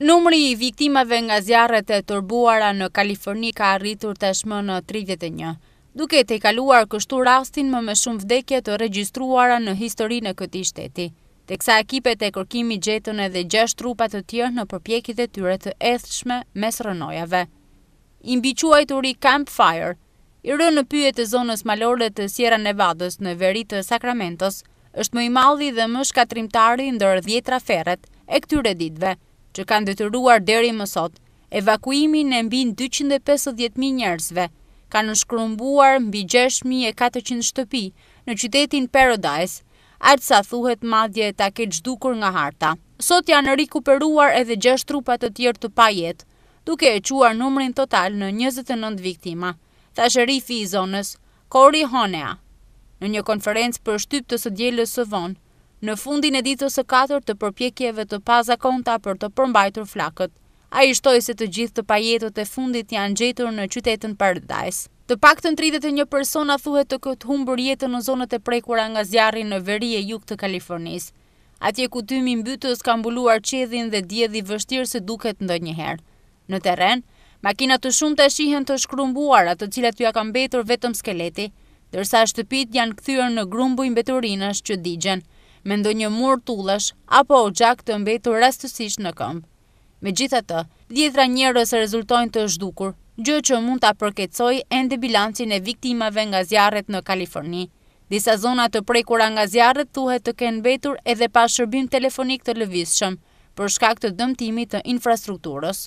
Numëri i viktimave nga zjarët e tërbuara në Kaliforni ka arritur të shmë në 31 duke të i kaluar kështu rastin më më shumë vdekje të regjistruara në histori në këti shteti. Të kësa e kërkimi gjetën e dhe gjesht trupat të tjërë në përpjekit e tyre të ethshme mes rënojave. Imbiquaj të ri Camp Fire, i rënë në pyet e zonës malore të Sierra Nevadës në veri të Sacramento, është më i maldi dhe më shkatrimtari ndër dhjetra feret e këtyre ditve që kanë detyruar deri më sot. Evakuimin e mbi 250.000 njerëzve kanë në shkrumbuar mbi 6.400 shtëpi në qytetin Paradise, atë sa thuhet madje ta keq gjdukur nga harta. Sot janë rikuperuar edhe 6 trupa të tjerë të pajet, duke e quar numrin total në 29 viktima, tha shërifi i zonës, Kori Honea. Në një konferencë për shtyp të djelës së vonë, në fundin e ditës së katërt të përpjekjeve të pazakonta për të përmbajtur flakët. A i shtoj se të gjithë të pajetët e fundit janë gjetur në qytetën Paradise. Të pak të 31 persona thuhet të këtë humbër jetën në zonët e prekura nga zjarri në veri e jukë të Kalifornis. Atje ku ty mi mbytës ka mbuluar qedhin dhe djedhi vështirë se duket ndë njëherë. Në teren, makina të shumë të shihen të shkrumbuar atë cilat ju a betur vetëm skeleti, dërsa shtëpit janë këthyër në grumbu i mbeturinës që digjen, me ndo një mur tullësh apo o gjak të mbetur rastësish në këmbë. Me gjitha të, djetra njërës rezultojnë të zhdukur, gjë që mund të apërketsoj ndë bilancin e viktimave nga zjarët në Kaliforni. Disa zona të prekura nga zjarët tuhet të kenë betur edhe pa shërbim telefonik të lëvishëm, për shkak të dëmtimit të infrastrukturës.